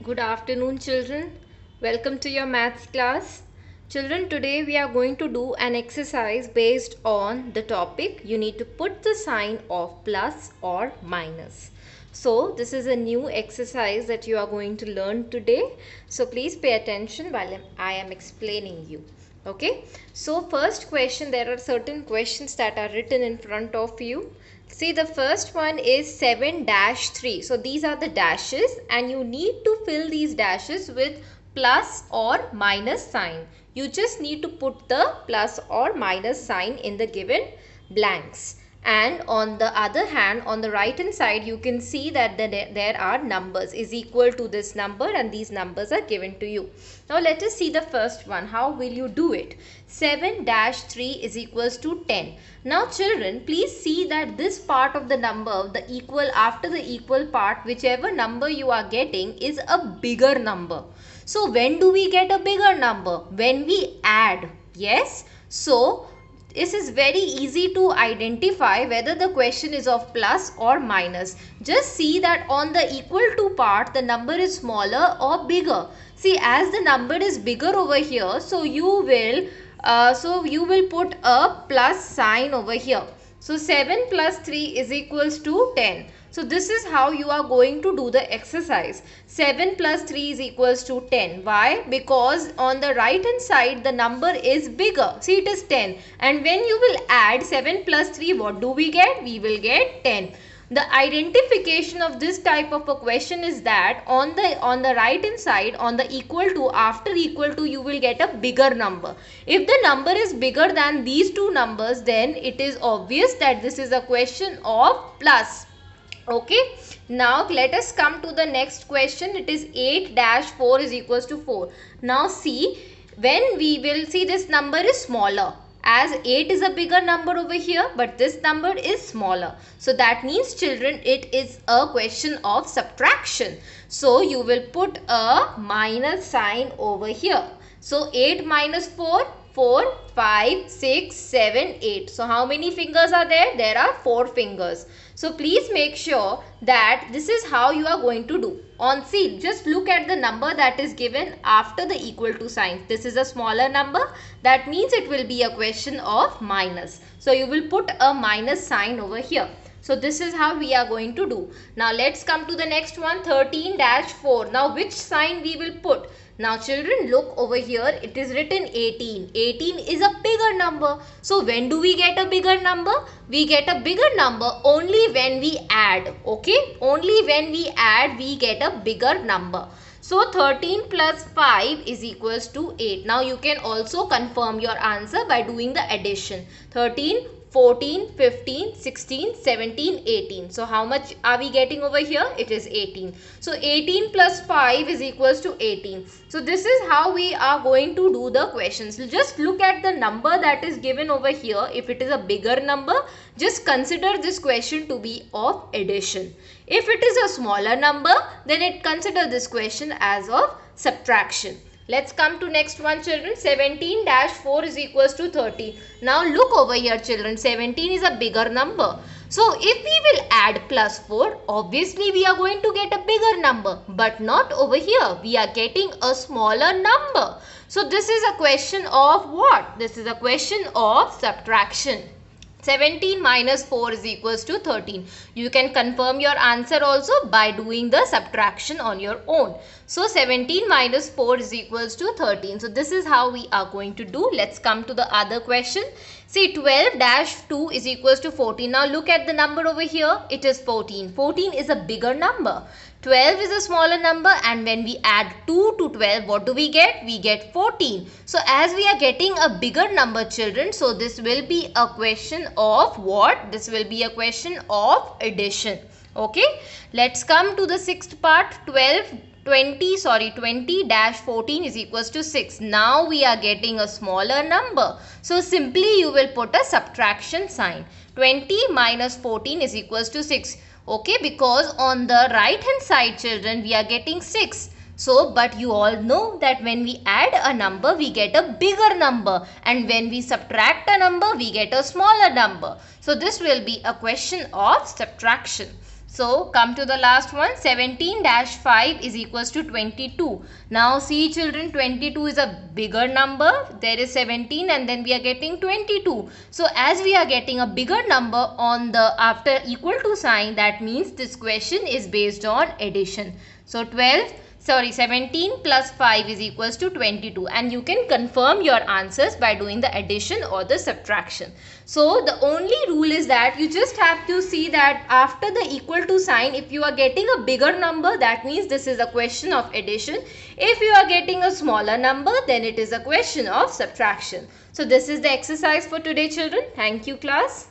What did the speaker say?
Good afternoon children. Welcome to your maths class. Children today we are going to do an exercise based on the topic you need to put the sign of plus or minus. So this is a new exercise that you are going to learn today. So please pay attention while I am explaining you okay so first question there are certain questions that are written in front of you See the first one is 7 dash 3. So these are the dashes and you need to fill these dashes with plus or minus sign. You just need to put the plus or minus sign in the given blanks and on the other hand on the right hand side you can see that there are numbers is equal to this number and these numbers are given to you. Now let us see the first one. How will you do it? 7 dash 3 is equals to 10. Now children please see that this part of the number the equal after the equal part whichever number you are getting is a bigger number. So when do we get a bigger number? When we add. Yes. So this is very easy to identify whether the question is of plus or minus. Just see that on the equal to part the number is smaller or bigger. See as the number is bigger over here so you will uh, so you will put a plus sign over here so 7 plus 3 is equals to 10. So this is how you are going to do the exercise. 7 plus 3 is equals to 10. Why? Because on the right hand side the number is bigger. See it is 10. And when you will add 7 plus 3 what do we get? We will get 10 the identification of this type of a question is that on the on the right hand side on the equal to after equal to you will get a bigger number if the number is bigger than these two numbers then it is obvious that this is a question of plus okay now let us come to the next question it is 8 dash 4 is equals to 4 now see when we will see this number is smaller as 8 is a bigger number over here but this number is smaller so that means children it is a question of subtraction so you will put a minus sign over here so 8 minus 4 4, 5, 6, 7, 8. So how many fingers are there? There are 4 fingers. So please make sure that this is how you are going to do. On C, just look at the number that is given after the equal to sign. This is a smaller number. That means it will be a question of minus. So you will put a minus sign over here. So this is how we are going to do. Now let's come to the next one 13-4. Now which sign we will put? Now children look over here it is written 18. 18 is a bigger number. So when do we get a bigger number? We get a bigger number only when we add. Okay. Only when we add we get a bigger number. So 13 plus 5 is equals to 8. Now you can also confirm your answer by doing the addition. 13 14, 15, 16, 17, 18. So how much are we getting over here? It is 18. So 18 plus 5 is equals to 18. So this is how we are going to do the questions. Just look at the number that is given over here. If it is a bigger number, just consider this question to be of addition. If it is a smaller number, then it consider this question as of subtraction. Let's come to next one children. 17 dash 4 is equals to 30. Now look over here children. 17 is a bigger number. So if we will add plus 4, obviously we are going to get a bigger number. But not over here. We are getting a smaller number. So this is a question of what? This is a question of subtraction. 17 minus 4 is equals to 13. You can confirm your answer also by doing the subtraction on your own. So 17 minus 4 is equals to 13. So this is how we are going to do. Let's come to the other question. See 12 dash 2 is equals to 14. Now look at the number over here. It is 14. 14 is a bigger number. 12 is a smaller number and when we add 2 to 12 what do we get? We get 14. So as we are getting a bigger number children so this will be a question of what? This will be a question of addition. Okay. Let's come to the sixth part 12 20 sorry 20 dash 14 is equals to 6 now we are getting a smaller number so simply you will put a subtraction sign 20 minus 14 is equals to 6 okay because on the right hand side children we are getting 6 so, but you all know that when we add a number, we get a bigger number. And when we subtract a number, we get a smaller number. So, this will be a question of subtraction. So come to the last one 17 dash 5 is equals to 22. Now see children 22 is a bigger number there is 17 and then we are getting 22. So as we are getting a bigger number on the after equal to sign that means this question is based on addition. So 12 sorry 17 plus 5 is equals to 22 and you can confirm your answers by doing the addition or the subtraction. So the only rule is that you just have to see that after the equal to sign if you are getting a bigger number that means this is a question of addition. If you are getting a smaller number then it is a question of subtraction. So this is the exercise for today children. Thank you class.